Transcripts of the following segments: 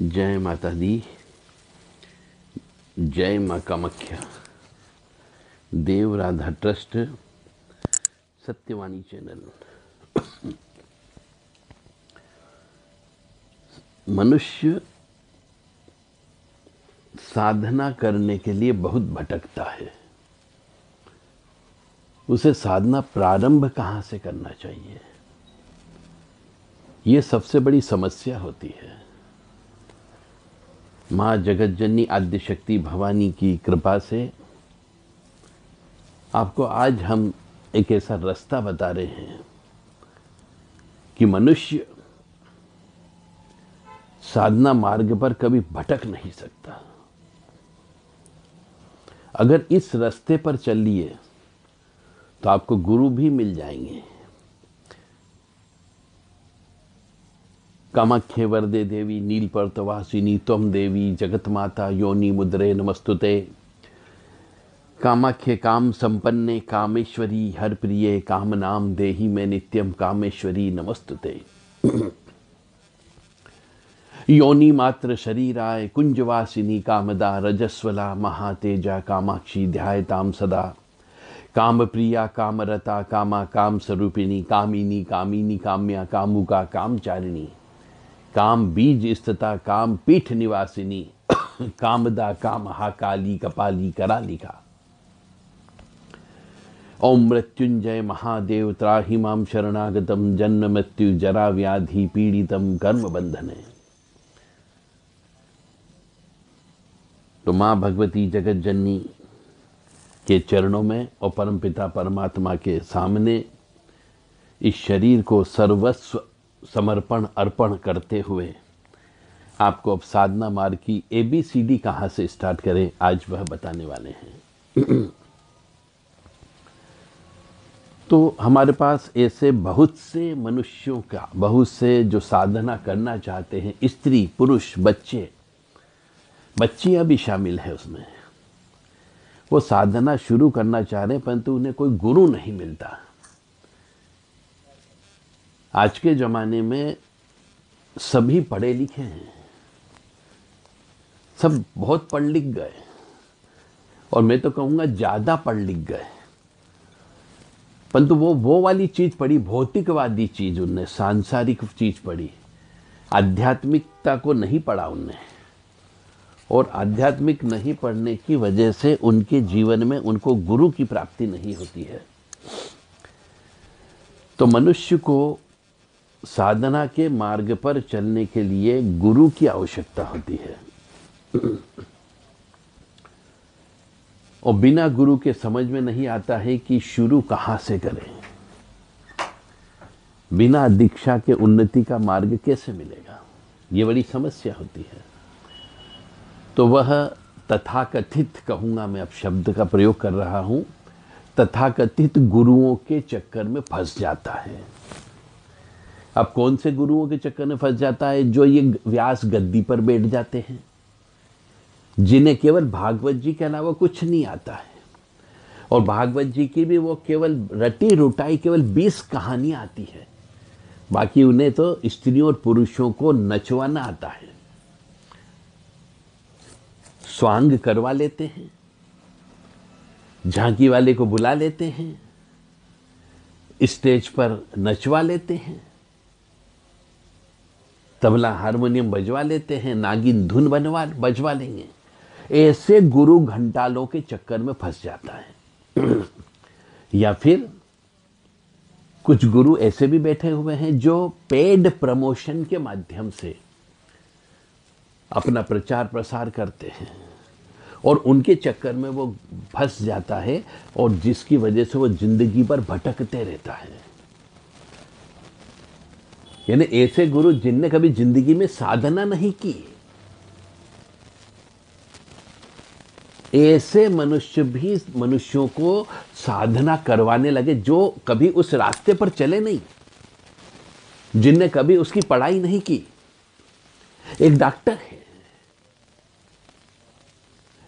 जय माता दी जय माँ कामख्या देव राधा ट्रस्ट सत्यवाणी चैनल मनुष्य साधना करने के लिए बहुत भटकता है उसे साधना प्रारंभ कहाँ से करना चाहिए ये सबसे बड़ी समस्या होती है माँ जगत जननी आद्य शक्ति भवानी की कृपा से आपको आज हम एक ऐसा रास्ता बता रहे हैं कि मनुष्य साधना मार्ग पर कभी भटक नहीं सकता अगर इस रास्ते पर चल लिए तो आपको गुरु भी मिल जाएंगे वरदे देवी नीलपर्तवासिनी तम देवी जगत माता योनि मुद्रे नमस्तुते कामाख्य काम संपन्ने कामेश्वरी हर प्रिय काम नाम देही में नित्यम कामेश्वरी नमस्तुते योनि मात्र शरीराय कुंजवासिनी कामदा रजस्वला महातेजा कामाक्षी ध्यायताम सदा काम प्रिया कामरता कामा काम स्वरूपिणी कामिनी कामिनी काम्या कामुका कामचारिणी काम बीज स्थित काम पीठ निवासिनी कामदा काम हा काली कपाली करा लिखा ओम मृत्युंजय महादेव त्राही माम शरणागतम जन्म मृत्यु जरा व्याधि पीड़ितम कर्म बंधने तो माँ भगवती जगत जननी के चरणों में और परमपिता परमात्मा के सामने इस शरीर को सर्वस्व समर्पण अर्पण करते हुए आपको अब साधना मार्ग की ए बी सी डी कहाँ से स्टार्ट करें आज वह बताने वाले हैं तो हमारे पास ऐसे बहुत से मनुष्यों का बहुत से जो साधना करना चाहते हैं स्त्री पुरुष बच्चे बच्चियां भी शामिल है उसमें वो साधना शुरू करना चाह रहे हैं परंतु उन्हें कोई गुरु नहीं मिलता आज के ज़माने में सभी पढ़े लिखे हैं सब बहुत पढ़ लिख गए और मैं तो कहूंगा ज़्यादा पढ़ लिख गए परंतु वो वो वाली चीज़ पढ़ी भौतिकवादी चीज़ उनने सांसारिक चीज़ पढ़ी आध्यात्मिकता को नहीं पढ़ा उनने और आध्यात्मिक नहीं पढ़ने की वजह से उनके जीवन में उनको गुरु की प्राप्ति नहीं होती है तो मनुष्य को साधना के मार्ग पर चलने के लिए गुरु की आवश्यकता होती है और बिना गुरु के समझ में नहीं आता है कि शुरू कहां से करें बिना दीक्षा के उन्नति का मार्ग कैसे मिलेगा यह बड़ी समस्या होती है तो वह तथाकथित कहूंगा मैं अब शब्द का प्रयोग कर रहा हूं तथाकथित गुरुओं के चक्कर में फंस जाता है अब कौन से गुरुओं के चक्कर में फंस जाता है जो ये व्यास गद्दी पर बैठ जाते हैं जिन्हें केवल भागवत जी के अलावा कुछ नहीं आता है और भागवत जी की भी वो केवल रटी रुटाई केवल बीस कहानियां आती है बाकी उन्हें तो स्त्रियों और पुरुषों को नचवाना आता है स्वांग करवा लेते हैं झांकी वाले को बुला लेते हैं स्टेज पर नचवा लेते हैं तबला हारमोनियम बजवा लेते हैं नागिन धुन बनवा बजवा लेंगे ऐसे गुरु घंटालों के चक्कर में फंस जाता है या फिर कुछ गुरु ऐसे भी बैठे हुए हैं जो पेड प्रमोशन के माध्यम से अपना प्रचार प्रसार करते हैं और उनके चक्कर में वो फंस जाता है और जिसकी वजह से वो जिंदगी भर भटकते रहता है यानी ऐसे गुरु जिनने कभी जिंदगी में साधना नहीं की ऐसे मनुष्य भी मनुष्यों को साधना करवाने लगे जो कभी उस रास्ते पर चले नहीं जिनने कभी उसकी पढ़ाई नहीं की एक डॉक्टर है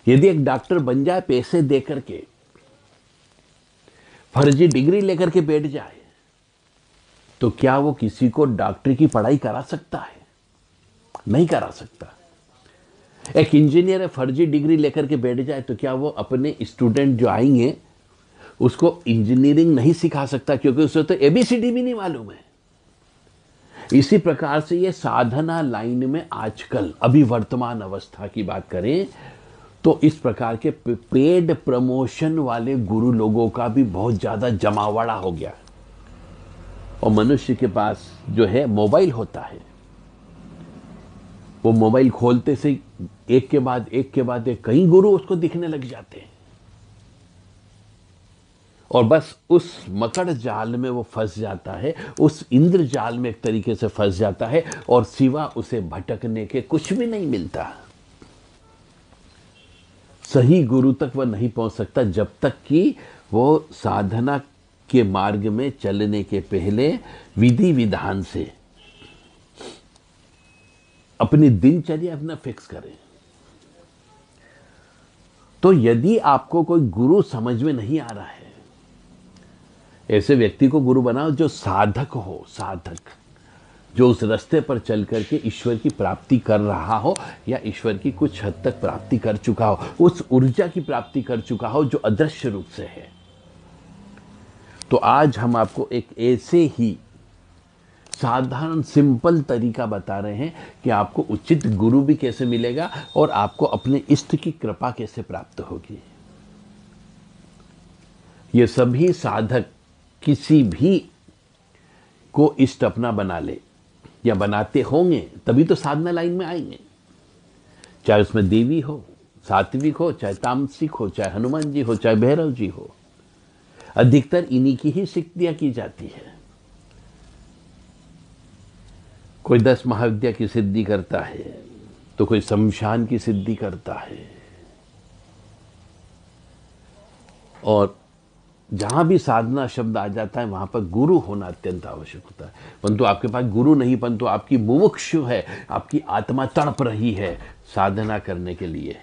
यदि एक डॉक्टर बन जाए पैसे देकर के फर्जी डिग्री लेकर के बैठ जाए तो क्या वो किसी को डॉक्टरी की पढ़ाई करा सकता है नहीं करा सकता एक इंजीनियर है फर्जी डिग्री लेकर के बैठ जाए तो क्या वो अपने स्टूडेंट जो आएंगे उसको इंजीनियरिंग नहीं सिखा सकता क्योंकि उसे तो एबीसीडी भी नहीं मालूम है इसी प्रकार से ये साधना लाइन में आजकल अभी वर्तमान अवस्था की बात करें तो इस प्रकार के पेड प्रमोशन वाले गुरु लोगों का भी बहुत ज़्यादा जमावड़ा हो गया है और मनुष्य के पास जो है मोबाइल होता है वो मोबाइल खोलते से एक के बाद एक के बाद एक कई गुरु उसको दिखने लग जाते हैं और बस उस मकड़ जाल में वो फंस जाता है उस इंद्र जाल में एक तरीके से फंस जाता है और सिवा उसे भटकने के कुछ भी नहीं मिलता सही गुरु तक वह नहीं पहुंच सकता जब तक कि वो साधना के मार्ग में चलने के पहले विधि विधान से अपनी दिनचर्या अपना फिक्स करें तो यदि आपको कोई गुरु समझ में नहीं आ रहा है ऐसे व्यक्ति को गुरु बनाओ जो साधक हो साधक जो उस रास्ते पर चल करके ईश्वर की प्राप्ति कर रहा हो या ईश्वर की कुछ हद तक प्राप्ति कर चुका हो उस ऊर्जा की प्राप्ति कर चुका हो जो अदृश्य रूप से है तो आज हम आपको एक ऐसे ही साधारण सिंपल तरीका बता रहे हैं कि आपको उचित गुरु भी कैसे मिलेगा और आपको अपने इष्ट की कृपा कैसे प्राप्त होगी ये सभी साधक किसी भी को इष्ट अपना बना ले या बनाते होंगे तभी तो साधना लाइन में आएंगे चाहे उसमें देवी हो सात्विक हो चाहे तामसिक हो चाहे हनुमान जी हो चाहे भैरव जी हो अधिकतर इन्हीं की ही सिक्तियां की जाती है कोई दस महाविद्या की सिद्धि करता है तो कोई शमशान की सिद्धि करता है और जहां भी साधना शब्द आ जाता है वहां पर गुरु होना अत्यंत आवश्यक होता है परंतु आपके पास गुरु नहीं परंतु आपकी मुमुक्ष है आपकी आत्मा तड़प रही है साधना करने के लिए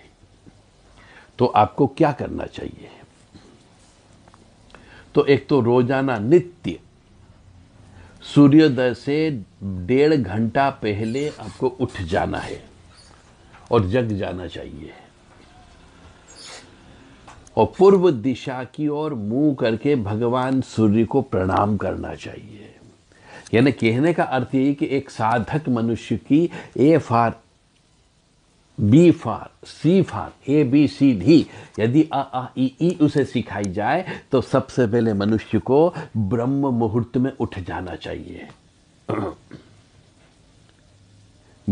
तो आपको क्या करना चाहिए तो एक तो रोजाना नित्य सूर्योदय से डेढ़ घंटा पहले आपको उठ जाना है और जग जाना चाहिए और पूर्व दिशा की ओर मुंह करके भगवान सूर्य को प्रणाम करना चाहिए यानी कहने का अर्थ यही कि एक साधक मनुष्य की F R B for C for A B C D यदि अ आ ई ई उसे सिखाई जाए तो सबसे पहले मनुष्य को ब्रह्म मुहूर्त में उठ जाना चाहिए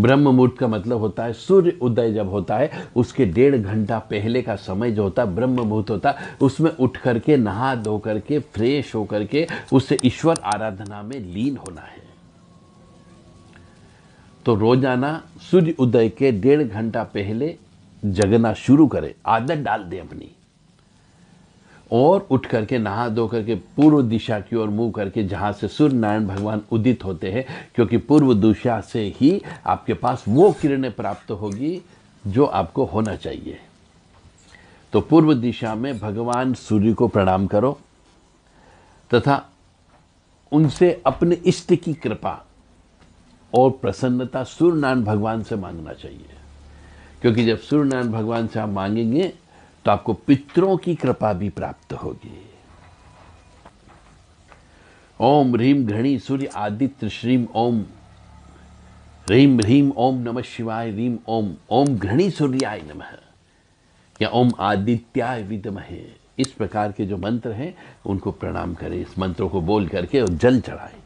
ब्रह्म मुहूर्त का मतलब होता है सूर्य उदय जब होता है उसके डेढ़ घंटा पहले का समय जो होता है ब्रह्म मुहूर्त होता है उसमें उठ करके नहा धो करके फ्रेश होकर के उससे ईश्वर आराधना में लीन होना है तो रोजाना सूर्य उदय के डेढ़ घंटा पहले जगना शुरू करें आदत डाल दें अपनी और उठ करके नहा धो करके पूर्व दिशा की ओर मुंह करके जहां से सूर्य नारायण भगवान उदित होते हैं क्योंकि पूर्व दिशा से ही आपके पास वो किरणें प्राप्त होगी जो आपको होना चाहिए तो पूर्व दिशा में भगवान सूर्य को प्रणाम करो तथा उनसे अपने इष्ट की कृपा और प्रसन्नता सूर्य नारायण भगवान से मांगना चाहिए क्योंकि जब सूर्य नारायण भगवान से आप मांगेंगे तो आपको पितरों की कृपा भी प्राप्त होगी ओम ह्रीम घृणी सूर्य आदित्य श्रीम ओम ह्रीम ह्रीम ओम नमः शिवाय रीम ओम ओम घृणी सूर्याय नमः या ओम आदित्याय विदमहे इस प्रकार के जो मंत्र हैं उनको प्रणाम करें इस मंत्रों को बोल करके और जल चढ़ाएं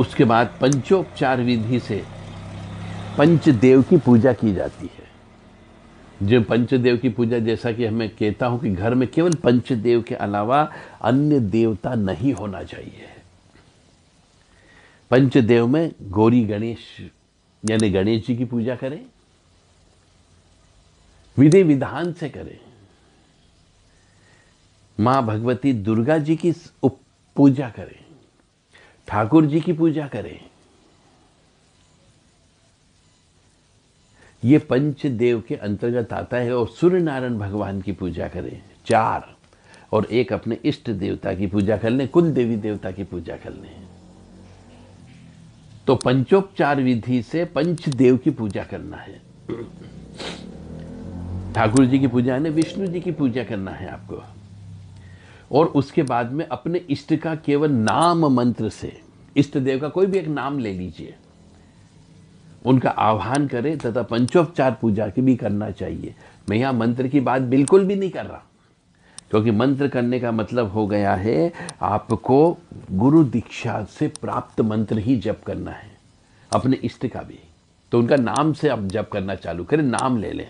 उसके बाद पंचोपचार विधि से पंचदेव की पूजा की जाती है जो पंचदेव की पूजा जैसा कि हमें कहता हूँ कि घर में केवल पंचदेव के अलावा अन्य देवता नहीं होना चाहिए पंचदेव में गौरी गणेश यानी गणेश जी की पूजा करें विधि विधान से करें मां भगवती दुर्गा जी की पूजा करें ठाकुर जी की पूजा करें ये पंच देव के अंतर्गत आता है और सूर्य नारायण भगवान की पूजा करें चार और एक अपने इष्ट देवता की पूजा कर लें कुल देवी देवता की पूजा कर लें तो पंचोपचार विधि से पंच देव की पूजा करना है ठाकुर जी की पूजा है विष्णु जी की पूजा करना है आपको और उसके बाद में अपने इष्ट का केवल नाम मंत्र से इष्ट देव का कोई भी एक नाम ले लीजिए उनका आह्वान करें तथा पंचोपचार पूजा की भी करना चाहिए मैं यहाँ मंत्र की बात बिल्कुल भी नहीं कर रहा क्योंकि मंत्र करने का मतलब हो गया है आपको गुरु दीक्षा से प्राप्त मंत्र ही जप करना है अपने इष्ट का भी तो उनका नाम से आप जप करना चालू करें नाम ले लें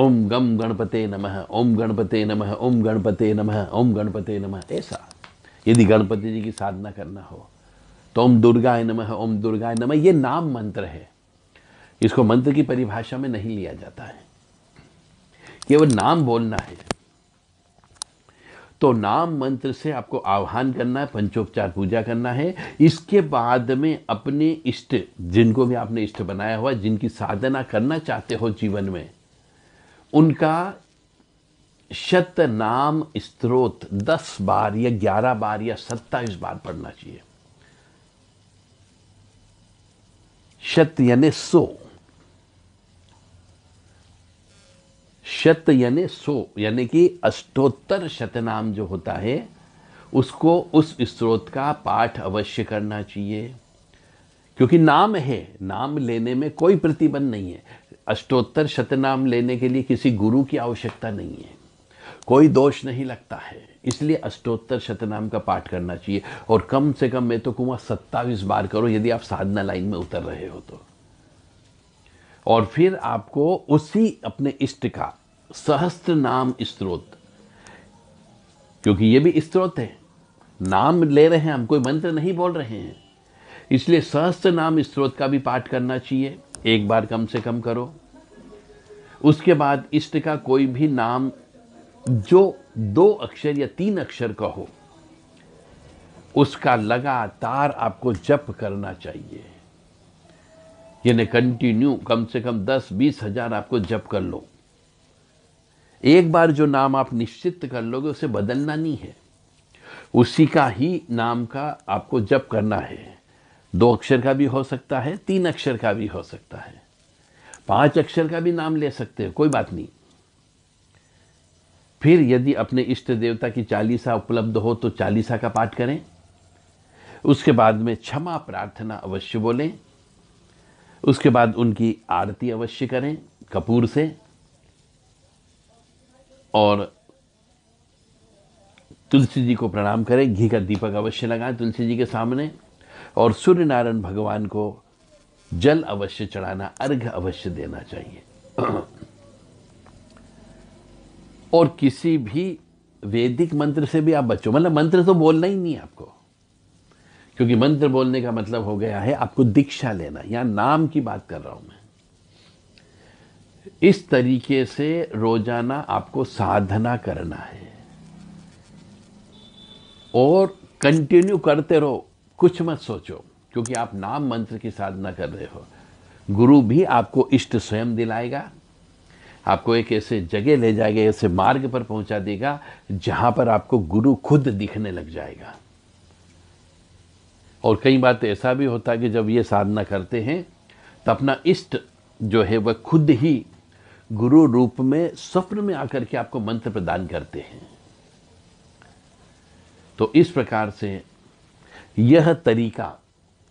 ओम गम गणपते नमः ओम गणपते नमः ओम गणपते नमः ओम गणपते नमः ऐसा यदि गणपति जी की साधना करना हो तो ओम दुर्गाय नमः ओम दुर्गाय नमः ये नाम मंत्र है इसको मंत्र की परिभाषा में नहीं लिया जाता है केवल नाम बोलना है तो नाम मंत्र से आपको आह्वान करना है पंचोपचार पूजा करना है इसके बाद में अपने इष्ट जिनको भी आपने इष्ट बनाया हुआ जिनकी साधना करना चाहते हो जीवन में उनका शत नाम स्त्रोत दस बार या ग्यारह बार या सत्ताईस बार पढ़ना चाहिए शत यानी सो शत यानी सो यानी कि अष्टोत्तर शतनाम जो होता है उसको उस स्त्रोत का पाठ अवश्य करना चाहिए क्योंकि नाम है नाम लेने में कोई प्रतिबंध नहीं है अष्टोत्तर शतनाम लेने के लिए किसी गुरु की आवश्यकता नहीं है कोई दोष नहीं लगता है इसलिए अष्टोत्तर शतनाम का पाठ करना चाहिए और कम से कम मैं तो कहूँगा सत्ताईस बार करो यदि आप साधना लाइन में उतर रहे हो तो और फिर आपको उसी अपने इष्ट का सहस्त्र नाम स्त्रोत क्योंकि ये भी स्त्रोत है नाम ले रहे हैं हम कोई मंत्र नहीं बोल रहे हैं इसलिए सहस्त्र नाम स्त्रोत का भी पाठ करना चाहिए एक बार कम से कम करो उसके बाद इष्ट का कोई भी नाम जो दो अक्षर या तीन अक्षर का हो उसका लगातार आपको जप करना चाहिए यानी कंटिन्यू कम से कम दस बीस हजार आपको जप कर लो एक बार जो नाम आप निश्चित कर लोगे उसे बदलना नहीं है उसी का ही नाम का आपको जप करना है दो अक्षर का भी हो सकता है तीन अक्षर का भी हो सकता है पांच अक्षर का भी नाम ले सकते हो कोई बात नहीं फिर यदि अपने इष्ट देवता की चालीसा उपलब्ध हो तो चालीसा का पाठ करें उसके बाद में क्षमा प्रार्थना अवश्य बोलें उसके बाद उनकी आरती अवश्य करें कपूर से और तुलसी जी को प्रणाम करें घी का दीपक अवश्य लगाएं तुलसी जी के सामने और सूर्य नारायण भगवान को जल अवश्य चढ़ाना अर्घ अवश्य देना चाहिए और किसी भी वैदिक मंत्र से भी आप बचो मतलब मंत्र तो बोलना ही नहीं आपको क्योंकि मंत्र बोलने का मतलब हो गया है आपको दीक्षा लेना या नाम की बात कर रहा हूं मैं इस तरीके से रोजाना आपको साधना करना है और कंटिन्यू करते रहो कुछ मत सोचो क्योंकि आप नाम मंत्र की साधना कर रहे हो गुरु भी आपको इष्ट स्वयं दिलाएगा आपको एक ऐसे जगह ले जाएगा ऐसे मार्ग पर पहुंचा देगा जहां पर आपको गुरु खुद दिखने लग जाएगा और कई बार तो ऐसा भी होता है कि जब ये साधना करते हैं तो अपना इष्ट जो है वह खुद ही गुरु रूप में स्वप्न में आकर के आपको मंत्र प्रदान करते हैं तो इस प्रकार से यह तरीका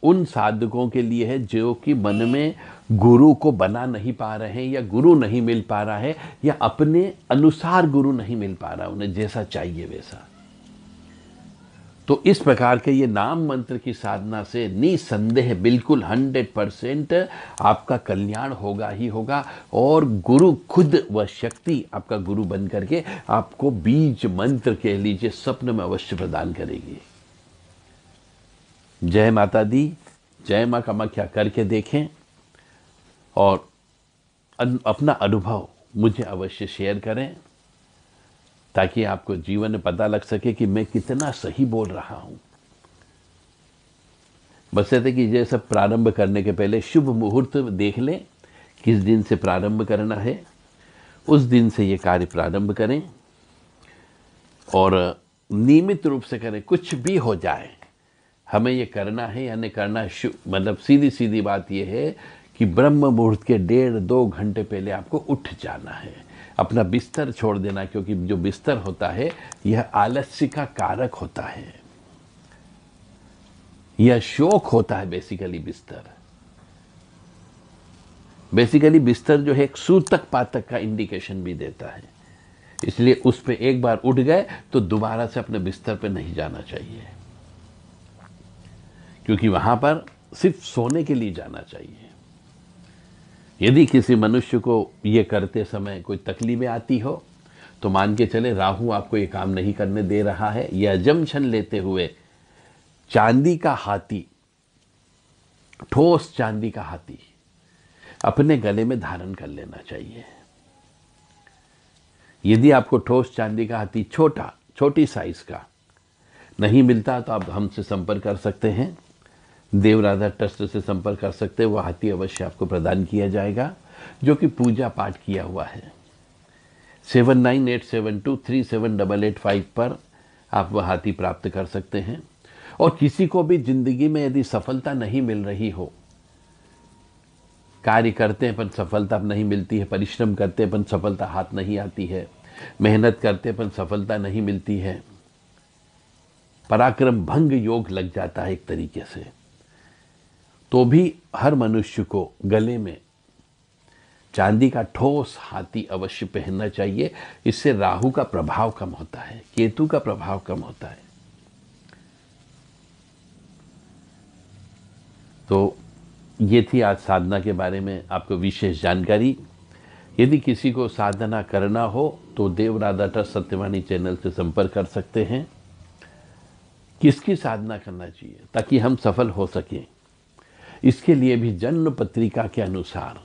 उन साधकों के लिए है जो कि मन में गुरु को बना नहीं पा रहे हैं या गुरु नहीं मिल पा रहा है या अपने अनुसार गुरु नहीं मिल पा रहा उन्हें जैसा चाहिए वैसा तो इस प्रकार के ये नाम मंत्र की साधना से निसंदेह बिल्कुल हंड्रेड परसेंट आपका कल्याण होगा ही होगा और गुरु खुद व शक्ति आपका गुरु बन करके आपको बीज मंत्र कह लीजिए स्वप्न में अवश्य प्रदान करेगी जय माता दी जय माँ कामाख्या करके देखें और अपना अनुभव मुझे अवश्य शेयर करें ताकि आपको जीवन में पता लग सके कि मैं कितना सही बोल रहा हूँ बस ये कि सब प्रारंभ करने के पहले शुभ मुहूर्त देख लें किस दिन से प्रारंभ करना है उस दिन से ये कार्य प्रारंभ करें और नियमित रूप से करें कुछ भी हो जाए हमें ये करना है या नहीं करना मतलब सीधी सीधी बात यह है कि ब्रह्म मुहूर्त के डेढ़ दो घंटे पहले आपको उठ जाना है अपना बिस्तर छोड़ देना क्योंकि जो बिस्तर होता है यह आलस्य का कारक होता है यह शोक होता है बेसिकली बिस्तर बेसिकली बिस्तर जो है एक सूतक पातक का इंडिकेशन भी देता है इसलिए उस पर एक बार उठ गए तो दोबारा से अपने बिस्तर पर नहीं जाना चाहिए क्योंकि वहां पर सिर्फ सोने के लिए जाना चाहिए यदि किसी मनुष्य को यह करते समय कोई तकलीफें आती हो तो मान के चले राहु आपको ये काम नहीं करने दे रहा है यह अजम्पन लेते हुए चांदी का हाथी ठोस चांदी का हाथी अपने गले में धारण कर लेना चाहिए यदि आपको ठोस चांदी का हाथी छोटा छोटी साइज का नहीं मिलता तो आप हमसे संपर्क कर सकते हैं देवराधा ट्रस्ट से संपर्क कर सकते हैं वह हाथी अवश्य आपको प्रदान किया जाएगा जो कि पूजा पाठ किया हुआ है seven nine eight seven two three seven double eight five पर आप वह हाथी प्राप्त कर सकते हैं और किसी को भी जिंदगी में यदि सफलता नहीं मिल रही हो कार्य करते हैं पर सफलता नहीं मिलती है परिश्रम करते हैं पर सफलता हाथ नहीं आती है मेहनत करते हैं पर सफलता नहीं मिलती है पराक्रम भंग योग लग जाता है एक तरीके से तो भी हर मनुष्य को गले में चांदी का ठोस हाथी अवश्य पहनना चाहिए इससे राहु का प्रभाव कम होता है केतु का प्रभाव कम होता है तो ये थी आज साधना के बारे में आपको विशेष जानकारी यदि किसी को साधना करना हो तो देव राधा ट्रस्ट सत्यवाणी चैनल से संपर्क कर सकते हैं किसकी साधना करना चाहिए ताकि हम सफल हो सकें इसके लिए भी जन्म पत्रिका के अनुसार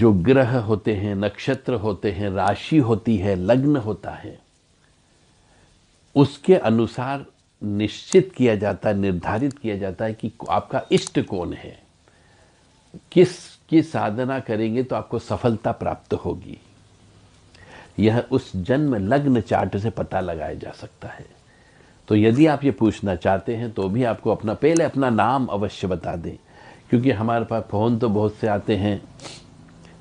जो ग्रह होते हैं नक्षत्र होते हैं राशि होती है लग्न होता है उसके अनुसार निश्चित किया जाता है निर्धारित किया जाता है कि आपका इष्ट कौन है किस की साधना करेंगे तो आपको सफलता प्राप्त होगी यह उस जन्म लग्न चार्ट से पता लगाया जा सकता है तो यदि आप ये पूछना चाहते हैं तो भी आपको अपना पहले अपना नाम अवश्य बता दें क्योंकि हमारे पास फ़ोन तो बहुत से आते हैं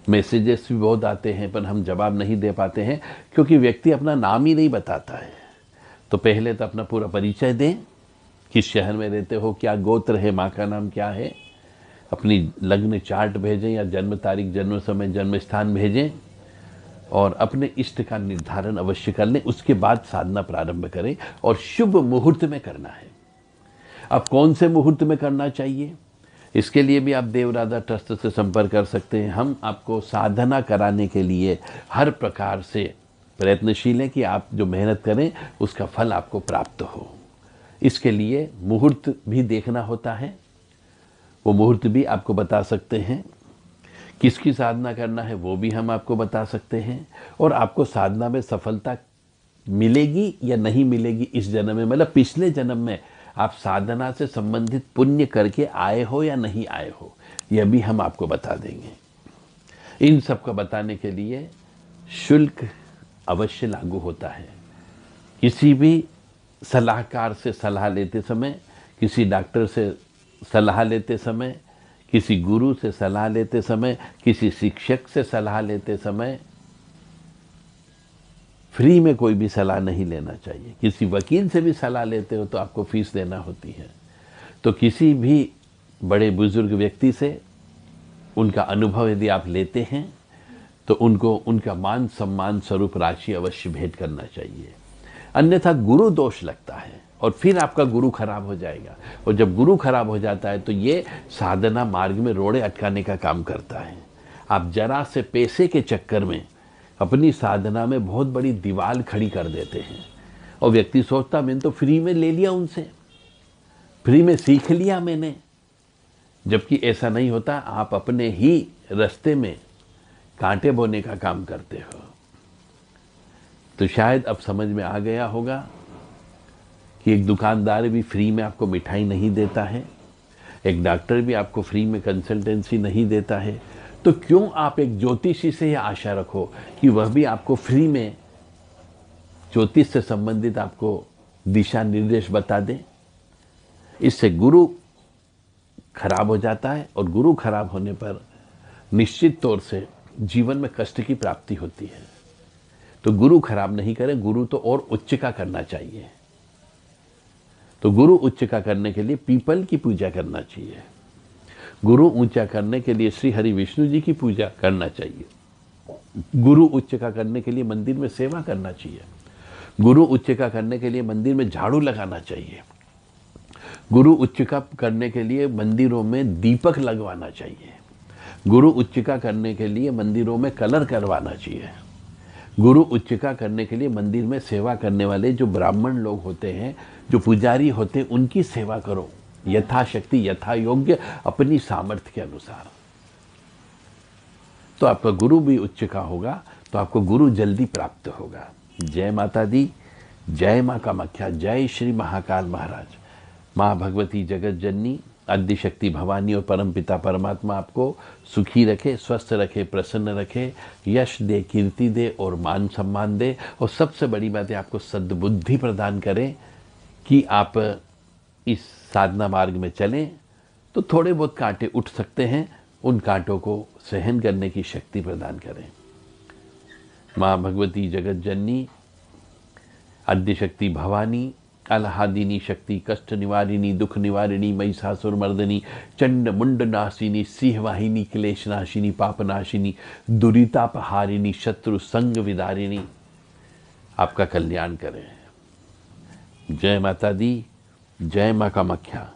मैसेजेस भी बहुत आते हैं पर हम जवाब नहीं दे पाते हैं क्योंकि व्यक्ति अपना नाम ही नहीं बताता है तो पहले तो अपना पूरा परिचय दें किस शहर में रहते हो क्या गोत्र है माँ का नाम क्या है अपनी लग्न चार्ट भेजें या जन्म तारीख जन्म समय जन्म स्थान भेजें और अपने इष्ट का निर्धारण अवश्य कर लें उसके बाद साधना प्रारंभ करें और शुभ मुहूर्त में करना है अब कौन से मुहूर्त में करना चाहिए इसके लिए भी आप देवराधा ट्रस्ट से संपर्क कर सकते हैं हम आपको साधना कराने के लिए हर प्रकार से प्रयत्नशील हैं कि आप जो मेहनत करें उसका फल आपको प्राप्त हो इसके लिए मुहूर्त भी देखना होता है वो मुहूर्त भी आपको बता सकते हैं किसकी साधना करना है वो भी हम आपको बता सकते हैं और आपको साधना में सफलता मिलेगी या नहीं मिलेगी इस जन्म में मतलब पिछले जन्म में आप साधना से संबंधित पुण्य करके आए हो या नहीं आए हो यह भी हम आपको बता देंगे इन सब का बताने के लिए शुल्क अवश्य लागू होता है किसी भी सलाहकार से सलाह लेते समय किसी डॉक्टर से सलाह लेते समय किसी गुरु से सलाह लेते समय किसी शिक्षक से सलाह लेते समय फ्री में कोई भी सलाह नहीं लेना चाहिए किसी वकील से भी सलाह लेते हो तो आपको फीस देना होती है तो किसी भी बड़े बुजुर्ग व्यक्ति से उनका अनुभव यदि आप लेते हैं तो उनको उनका मान सम्मान स्वरूप राशि अवश्य भेंट करना चाहिए अन्यथा गुरु दोष लगता है और फिर आपका गुरु खराब हो जाएगा और जब गुरु खराब हो जाता है तो ये साधना मार्ग में रोड़े अटकाने का काम करता है आप जरा से पैसे के चक्कर में अपनी साधना में बहुत बड़ी दीवार खड़ी कर देते हैं और व्यक्ति सोचता मैंने तो फ्री में ले लिया उनसे फ्री में सीख लिया मैंने जबकि ऐसा नहीं होता आप अपने ही रास्ते में कांटे बोने का काम करते हो तो शायद अब समझ में आ गया होगा कि एक दुकानदार भी फ्री में आपको मिठाई नहीं देता है एक डॉक्टर भी आपको फ्री में कंसल्टेंसी नहीं देता है तो क्यों आप एक ज्योतिषी से यह आशा रखो कि वह भी आपको फ्री में ज्योतिष से संबंधित आपको दिशा निर्देश बता दें इससे गुरु खराब हो जाता है और गुरु खराब होने पर निश्चित तौर से जीवन में कष्ट की प्राप्ति होती है तो गुरु खराब नहीं करें गुरु तो और उच्च का करना चाहिए तो गुरु उच्च का करने के लिए पीपल की पूजा करना चाहिए गुरु ऊंचा करने के लिए श्री हरि विष्णु जी की पूजा करना चाहिए गुरु उच्च का करने के लिए मंदिर में सेवा करना चाहिए गुरु उच्च का करने के लिए मंदिर में झाड़ू लगाना चाहिए गुरु उच्च का करने के लिए मंदिरों में दीपक लगवाना चाहिए गुरु उच्च का करने के लिए मंदिरों में कलर करवाना चाहिए गुरु उच्चिका करने के लिए मंदिर में सेवा करने वाले जो ब्राह्मण लोग होते हैं जो पुजारी होते हैं उनकी सेवा करो यथाशक्ति यथा योग्य अपनी सामर्थ्य के अनुसार तो आपका गुरु भी उच्चिका होगा तो आपको गुरु जल्दी प्राप्त होगा जय माता दी जय माँ का मख्या जय श्री महाकाल महाराज माँ भगवती जगत जननी आदिशक्ति भवानी और परम पिता परमात्मा आपको सुखी रखे स्वस्थ रखे प्रसन्न रखे यश दे कीर्ति दे और मान सम्मान दे और सबसे बड़ी बात है आपको सद्बुद्धि प्रदान करें कि आप इस साधना मार्ग में चलें तो थोड़े बहुत कांटे उठ सकते हैं उन कांटों को सहन करने की शक्ति प्रदान करें माँ भगवती जगत जननी शक्ति भवानी अलहादिनी शक्ति कष्ट निवारिणी दुख निवारिणी महिषासुर मर्दनी चंड मुंड नाशिनी सिंहवाहिनी क्लेश नाशिनी पाप नाशिनी दुरीतापहारिणी शत्रु संग विदारिणी आपका कल्याण करें जय माता दी जय माँ का मख्या